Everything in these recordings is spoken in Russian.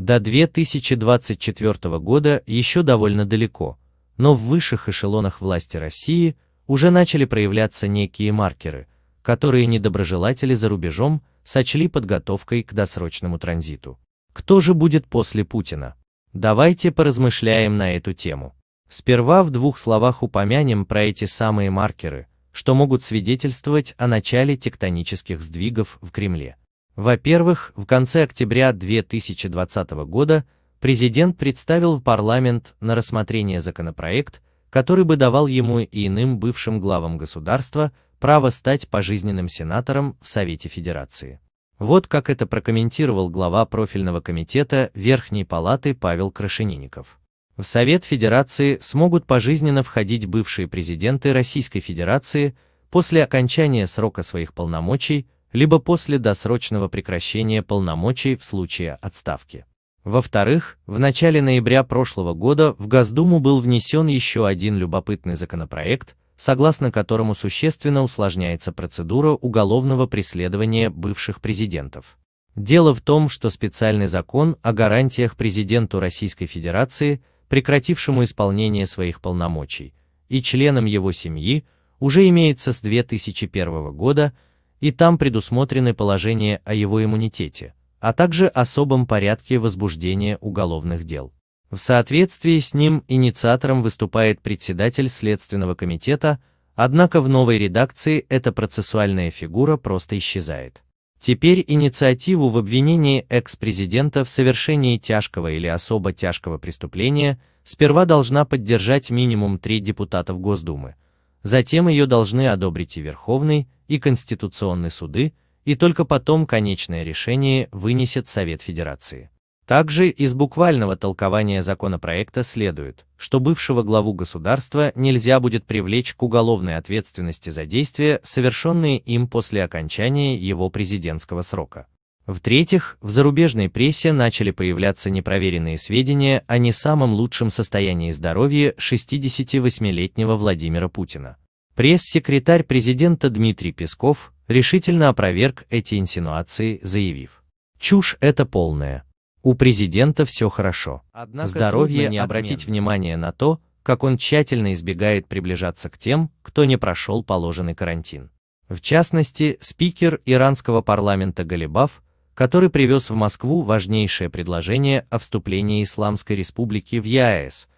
До 2024 года еще довольно далеко, но в высших эшелонах власти России уже начали проявляться некие маркеры, которые недоброжелатели за рубежом сочли подготовкой к досрочному транзиту. Кто же будет после Путина? Давайте поразмышляем на эту тему. Сперва в двух словах упомянем про эти самые маркеры, что могут свидетельствовать о начале тектонических сдвигов в Кремле. Во-первых, в конце октября 2020 года президент представил в парламент на рассмотрение законопроект, который бы давал ему и иным бывшим главам государства право стать пожизненным сенатором в Совете Федерации. Вот как это прокомментировал глава профильного комитета Верхней Палаты Павел Крашенинников. В Совет Федерации смогут пожизненно входить бывшие президенты Российской Федерации после окончания срока своих полномочий либо после досрочного прекращения полномочий в случае отставки. Во-вторых, в начале ноября прошлого года в Госдуму был внесен еще один любопытный законопроект, согласно которому существенно усложняется процедура уголовного преследования бывших президентов. Дело в том, что специальный закон о гарантиях президенту Российской Федерации, прекратившему исполнение своих полномочий, и членам его семьи, уже имеется с 2001 года, и там предусмотрены положения о его иммунитете, а также особом порядке возбуждения уголовных дел. В соответствии с ним инициатором выступает председатель Следственного комитета, однако в новой редакции эта процессуальная фигура просто исчезает. Теперь инициативу в обвинении экс-президента в совершении тяжкого или особо тяжкого преступления сперва должна поддержать минимум три депутатов Госдумы, затем ее должны одобрить и Верховный, и Конституционные суды, и только потом конечное решение вынесет Совет Федерации. Также из буквального толкования законопроекта следует, что бывшего главу государства нельзя будет привлечь к уголовной ответственности за действия, совершенные им после окончания его президентского срока. В-третьих, в зарубежной прессе начали появляться непроверенные сведения о не самом лучшем состоянии здоровья 68-летнего Владимира Путина. Пресс-секретарь президента Дмитрий Песков решительно опроверг эти инсинуации, заявив. Чушь это полная. У президента все хорошо. Однако Здоровье не обратить внимание на то, как он тщательно избегает приближаться к тем, кто не прошел положенный карантин. В частности, спикер иранского парламента Галибаф, который привез в Москву важнейшее предложение о вступлении Исламской Республики в ЕАЭС,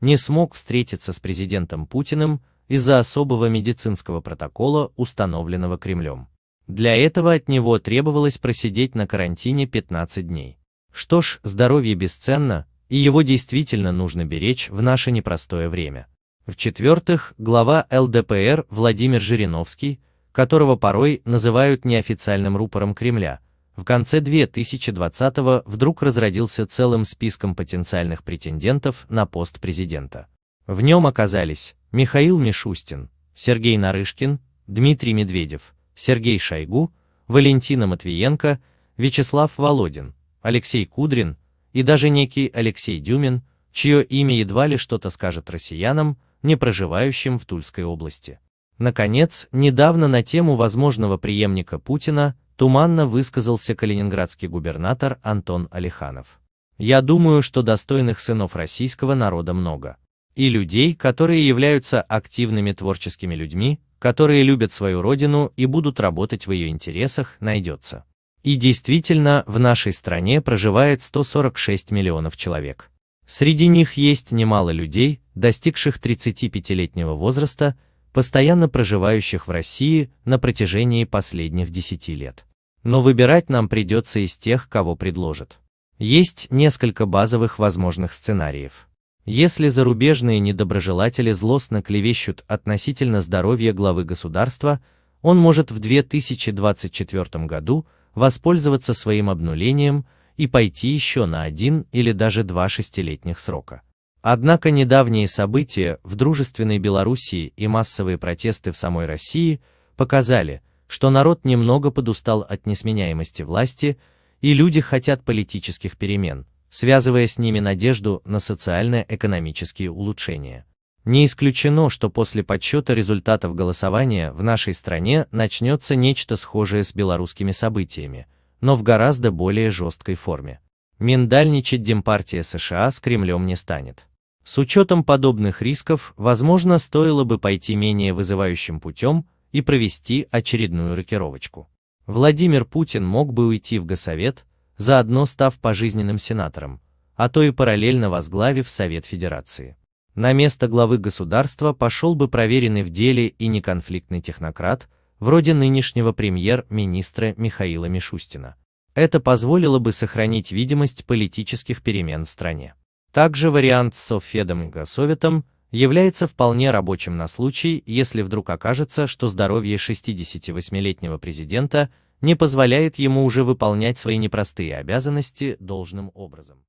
не смог встретиться с президентом Путиным, из-за особого медицинского протокола, установленного Кремлем. Для этого от него требовалось просидеть на карантине 15 дней. Что ж, здоровье бесценно, и его действительно нужно беречь в наше непростое время. В-четвертых, глава ЛДПР Владимир Жириновский, которого порой называют неофициальным рупором Кремля, в конце 2020-го вдруг разродился целым списком потенциальных претендентов на пост президента. В нем оказались Михаил Мишустин, Сергей Нарышкин, Дмитрий Медведев, Сергей Шойгу, Валентина Матвиенко, Вячеслав Володин, Алексей Кудрин и даже некий Алексей Дюмин, чье имя едва ли что-то скажет россиянам, не проживающим в Тульской области. Наконец, недавно на тему возможного преемника Путина туманно высказался калининградский губернатор Антон Алиханов. «Я думаю, что достойных сынов российского народа много и людей, которые являются активными творческими людьми, которые любят свою родину и будут работать в ее интересах, найдется. И действительно, в нашей стране проживает 146 миллионов человек. Среди них есть немало людей, достигших 35-летнего возраста, постоянно проживающих в России на протяжении последних 10 лет. Но выбирать нам придется из тех, кого предложат. Есть несколько базовых возможных сценариев. Если зарубежные недоброжелатели злостно клевещут относительно здоровья главы государства, он может в 2024 году воспользоваться своим обнулением и пойти еще на один или даже два шестилетних срока. Однако недавние события в дружественной Белоруссии и массовые протесты в самой России показали, что народ немного подустал от несменяемости власти, и люди хотят политических перемен – связывая с ними надежду на социально-экономические улучшения. Не исключено, что после подсчета результатов голосования в нашей стране начнется нечто схожее с белорусскими событиями, но в гораздо более жесткой форме. Миндальничать Демпартия США с Кремлем не станет. С учетом подобных рисков, возможно, стоило бы пойти менее вызывающим путем и провести очередную рокировочку. Владимир Путин мог бы уйти в Госсовет, заодно став пожизненным сенатором, а то и параллельно возглавив Совет Федерации. На место главы государства пошел бы проверенный в деле и неконфликтный технократ, вроде нынешнего премьер-министра Михаила Мишустина. Это позволило бы сохранить видимость политических перемен в стране. Также вариант с Совфедом и Госсоветом является вполне рабочим на случай, если вдруг окажется, что здоровье 68-летнего президента не позволяет ему уже выполнять свои непростые обязанности должным образом.